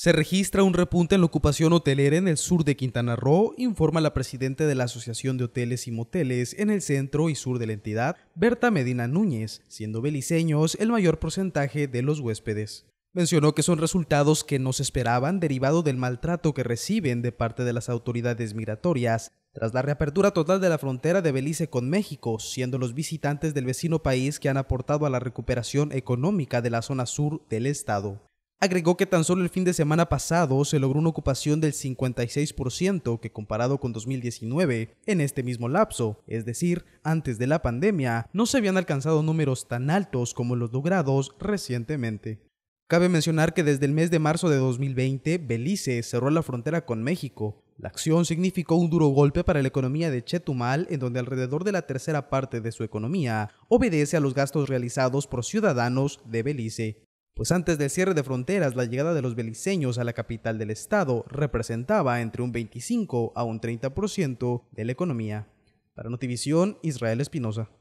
Se registra un repunte en la ocupación hotelera en el sur de Quintana Roo, informa la presidenta de la Asociación de Hoteles y Moteles en el centro y sur de la entidad, Berta Medina Núñez, siendo beliceños el mayor porcentaje de los huéspedes. Mencionó que son resultados que no se esperaban derivado del maltrato que reciben de parte de las autoridades migratorias tras la reapertura total de la frontera de Belice con México, siendo los visitantes del vecino país que han aportado a la recuperación económica de la zona sur del estado. Agregó que tan solo el fin de semana pasado se logró una ocupación del 56% que comparado con 2019 en este mismo lapso, es decir, antes de la pandemia, no se habían alcanzado números tan altos como los logrados recientemente. Cabe mencionar que desde el mes de marzo de 2020, Belice cerró la frontera con México, la acción significó un duro golpe para la economía de Chetumal, en donde alrededor de la tercera parte de su economía obedece a los gastos realizados por ciudadanos de Belice pues antes del cierre de fronteras la llegada de los beliceños a la capital del estado representaba entre un 25 a un 30% de la economía. Para Notivisión, Israel Espinosa.